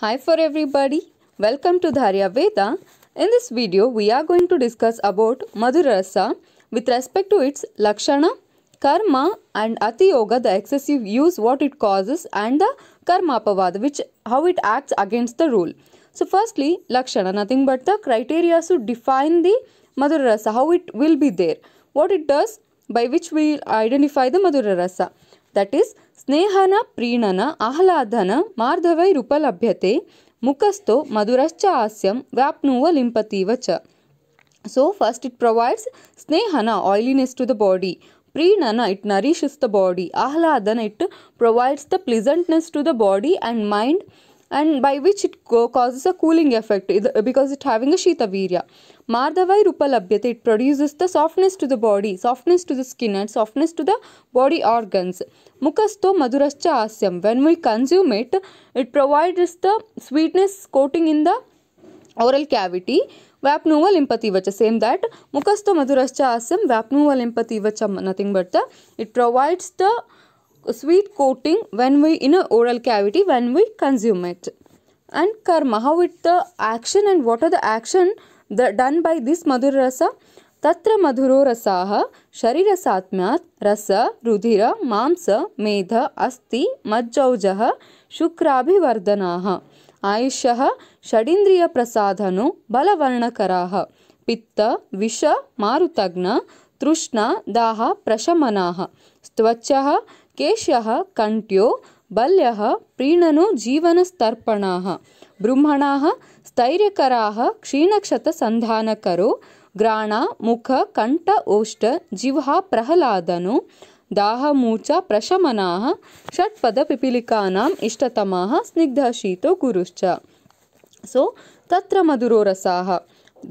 Hi for everybody. Welcome to Dharya Veda. In this video, we are going to discuss about Madhurasa with respect to its Lakshana, Karma and Atiyoga, the excessive use, what it causes and the Karmapavada, which how it acts against the rule. So firstly, Lakshana, nothing but the criteria to define the Madhurasa, how it will be there. What it does, by which we identify the Madhurasa. That is, ಸ್ನೇಹನ ಪ್ರೀಣನ ಆಹ್ಲಾದನ ಮಾರ್ಧವೈರುಪಲಭ್ಯತೆ ಮುಖಸ್ಥೋ ಮಧುರಶ್ಚ ಹಾಸ್ಯಂ ವ್ಯಾಪ್ನುವ ಲಿಂಪತೀವ ಚ so first it provides ಸ್ನೇಹನ oiliness to the body ಪ್ರೀಣನ it nourishes the body ಆಹ್ಲಾದನ it provides the pleasantness to the body and mind and by which it causes a cooling effect because it having a Shitavirya. Mardavai Rupa Labhyate, it produces the softness to the body, softness to the skin and softness to the body organs. Mukasto Madurascha Asyam, when we consume it, it provides the sweetness coating in the oral cavity. Vapnuval ಲಿಂಪತಿವಚ Same that, ಮುಖಸ್ಥ ಮಧುರಶ್ಚ ಹಾಸ್ಯಂ Vapnuval ಲಿಂಪತಿವಚ Nothing but the. It provides the sweet coating when we in a oral cavity when we consume it and karma how it the action and what are the action the, done by this madhura rasa तत्र मधुरो रसाः शरीरसात्म्यात् रस रुधिर मांस मेध अस्ति मज्जौजः शुक्राभिवर्धनाः आयुष्यः षडिन्द्रियप्रसाधनो बलवर्णकराः पित्त विष मारुतग्न तृष्णा दाह प्रशमनाः त्वचः केश्य कंट्यो बल्य प्रीणनो जीवनस्तर्पणाः ब्रह्मणाः स्थैर्यकराः क्षीणक्षतसन्धानकरो घ्राण मुख कण्ठ ओष्ट जिह्वा प्रह्लादनो दाहमूर्चा प्रशमनाः षट्पदपिपीलिकानाम् इष्टतमा स्निग्धशीतो गुरुश्च सो तत्र रसा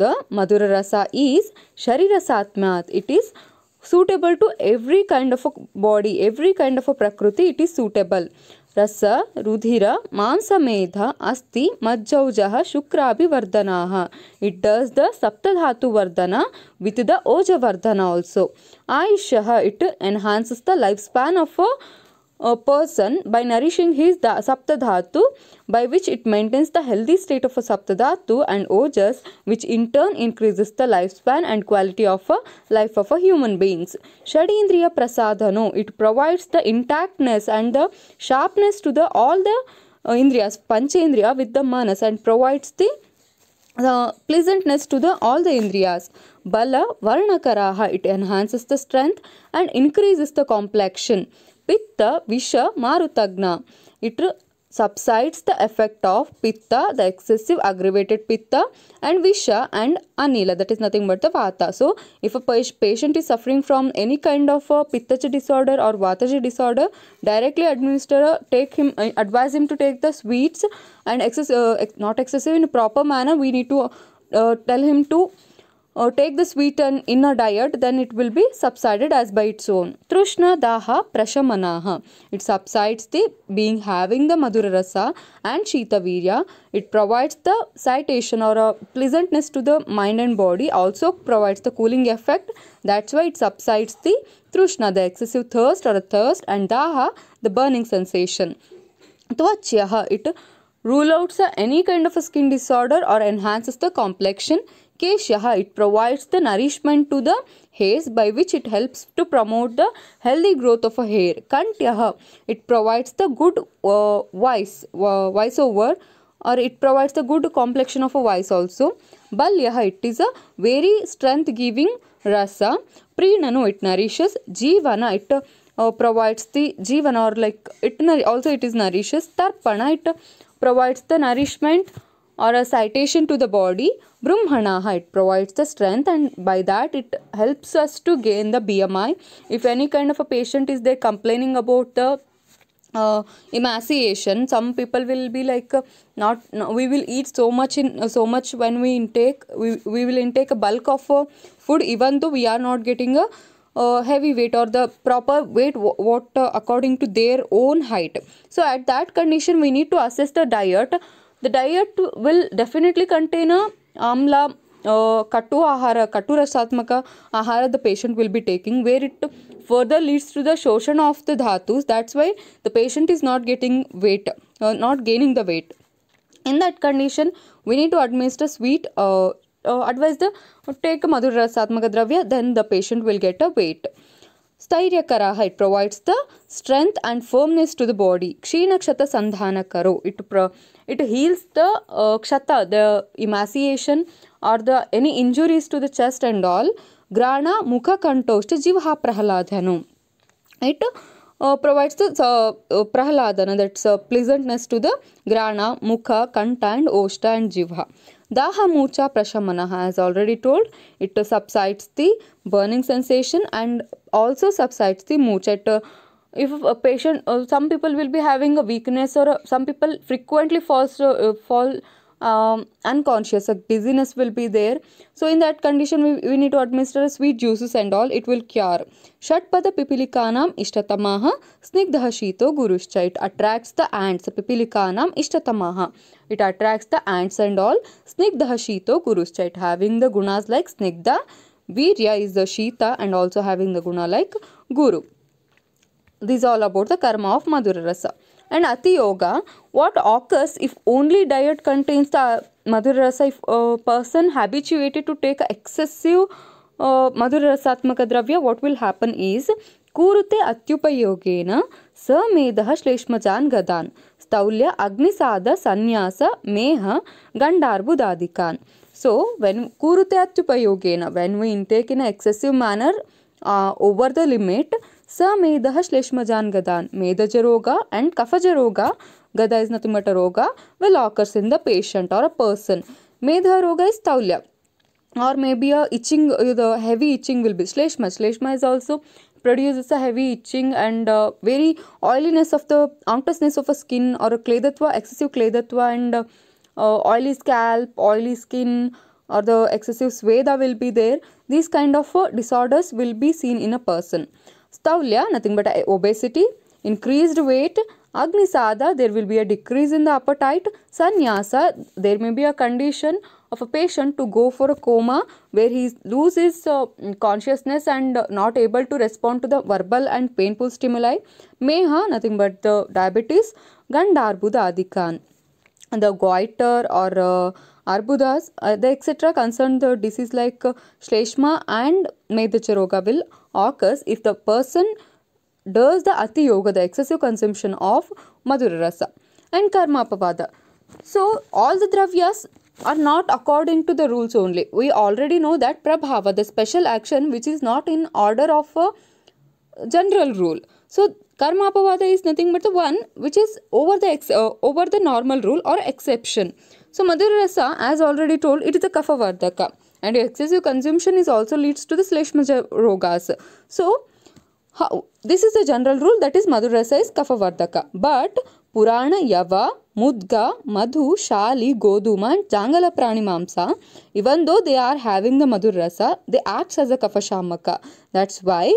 द मधुररसा ईस् शरीरसात्म्यात् it is suitable to every kind of a body, every kind of a prakriti, it is suitable. ರಸ ರುಧಿರ ಮಾಂಸಮೇಧ ಅಸ್ಥಿ ಮಜ್ಜೌಜ ಶುಕ್ರಾಭಿವರ್ಧನಾ ಇಟ್ ಡಸ್ ದ ಸಪ್ತಧಾತುವರ್ಧನ ವಿತ್ ದ ಓಜವರ್ಧನ ಆಲ್ಸೋ ಆಯುಷ್ಯ it enhances the life span of a person by nourishing his saptadhatu by which it maintains the healthy state of a saptadhatu and ojas which in turn increases the lifespan and quality of a life of a human beings shadindriya prasadano it provides the intactness and the sharpness to the all the uh, indriyas panchendriya with the manas and provides the pleasantness to the all the indriyas bala karaha it enhances the strength and increases the complexion Pitta Visha Marutagna. It subsides the effect of Pitta, the excessive aggravated Pitta and Visha and Anila that is nothing but the Vata. So if a patient is suffering from any kind of Pitta disorder or Vata disorder, directly administer, take him, uh, advise him to take the sweets and uh, not excessive in proper manner. We need to uh, tell him to or take the sweet in a diet, then it will be subsided as by its own. Trushna daha prashamanaha. It subsides the being having the madhura rasa and chitavirya. It provides the citation or a pleasantness to the mind and body. Also provides the cooling effect. That's why it subsides the trushna, the excessive thirst or a thirst, and daha, the burning sensation. Tvachyaha. It rule out any kind of a skin disorder or enhances the complexion. Keshaha. It provides the nourishment to the hairs by which it helps to promote the healthy growth of a hair. Kantyaha. It provides the good voice, uh, uh over or it provides the good complexion of a voice also. Balyaha. It is a very strength giving rasa. Prinanu. It nourishes. Jivana. It uh, provides the jivan or like it also it is nourishes tarpana it provides the nourishment or a citation to the body brahmanaha it provides the strength and by that it helps us to gain the bmi if any kind of a patient is there complaining about the uh, emaciation some people will be like uh, not no, we will eat so much in uh, so much when we intake we, we will intake a bulk of uh, food even though we are not getting a heavy weight or the proper weight what uh, according to their own height so at that condition we need to assess the diet the diet will definitely contain a amla uh, katu ahara katu rasatmaka ahara the patient will be taking where it further leads to the shoshan of the dhatus that's why the patient is not getting weight uh, not gaining the weight in that condition we need to administer sweet uh, uh advise the uh, take madhura rasatmaka dravya then the patient will get a weight Stairyakarah, it provides the strength and firmness to the body. Kshinakshata Sandhana Karo, it, pro, it heals the uh, kshata, the emaciation or the any injuries to the chest and all. Grana Mukha Kantoshta Jivha Prahaladhanu. It uh, provides the uh, prahaladana, that's uh, pleasantness to the grana, mukha, kanta and oshta and jivha. Daha mucha prashamana, as already told, it subsides the burning sensation and also subsides the moods at uh, if a patient uh, some people will be having a weakness or uh, some people frequently falls fall um, unconscious a dizziness will be there so in that condition we, we need to administer sweet juices and all it will cure shatpada pipilikanam ishtatamaha snigdha shito guruscha it attracts the ants pipilikanam ishtatamaha it attracts the ants and all snigdha shito guruscha it having the gunas like snigdha Virya is the Shita and also having the guna like Guru. This is all about the karma of Madhura Rasa. And Ati Yoga, what occurs if only diet contains the Madhura Rasa if a person habituated to take excessive uh, Madhura Rasatmaka Dravya, what will happen is ಕೂರುತೆ ಅತ್ಯುಪಯೋಗೇನ ಸ ಮೇಧ ಶ್ಲೇಷ್ಮಜಾನ್ ಗದಾನ್ ಸ್ಥೌಲ್ಯ ಅಗ್ನಿಸಾದ ಸನ್ಯಾಸ ಮೇಹ ಗಂಡಾರ್ಬುದಾದಿಕಾನ್ सो वे कूरते अत्युपयोग when we intake in excessive manner over the limit स मेध श्लेष्मजान गदान मेधज रोग एंड कफज रोग गद इज नथिंग बट अ रोग will occurs in the patient or a person मेध रोग इज तौल्य or may be a itching the heavy itching will be श्लेष्म श्लेष्म is also produces a heavy itching and very very of the the of of a or क्लेदत्व a क्लेदत्व and uh, oily scalp oily skin or the excessive sveda will be there these kind of uh, disorders will be seen in a person stavlya nothing but uh, obesity increased weight agnisada there will be a decrease in the appetite sannyasa there may be a condition of a patient to go for a coma where he loses uh, consciousness and uh, not able to respond to the verbal and painful stimuli meha nothing but the uh, diabetes gandharbudha adhikan the goiter or uh, arbudas, uh, the etc. concerned the disease like uh, Shleshma and Medhicharoga will occurs if the person does the Ati Yoga, the excessive consumption of Madhura Rasa and Karmapavada. So, all the Dravyas are not according to the rules only. We already know that Prabhava, the special action which is not in order of a uh, general rule. So karma apavada is nothing but the one which is over the ex, uh, over the normal rule or exception. So madhura rasa, as already told, it is a kapha vardhaka, and excessive consumption is also leads to the sleshmaja rogas. So how, this is the general rule that is madhura rasa is kapha vardhaka, but purana yava, mudga, madhu, shali, ಗೋಧೂಮ jangala prani mamsa, even though they are having the the ಮಧುರ ರಸ they acts as a ಕಫಶಾಮಕ that's why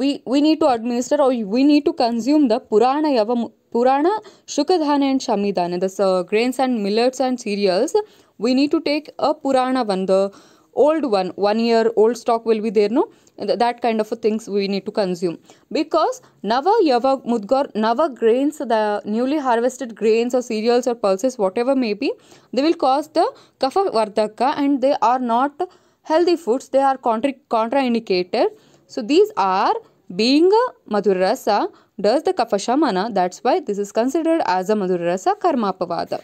we, we need to administer or we need to consume the Purana Yava, Purana Shukadhana and Shamidana, the uh, grains and millets and cereals. We need to take a Purana one, the old one, one year old stock will be there, no? That kind of things we need to consume. Because Nava Yava Mudgar, Nava grains, the newly harvested grains or cereals or pulses, whatever may be, they will cause the Kapha Vardaka and they are not healthy foods they are contra- contraindicated so these are being a madhura rasa does the kapha shamana that's why this is considered as a madhura rasa karmapavada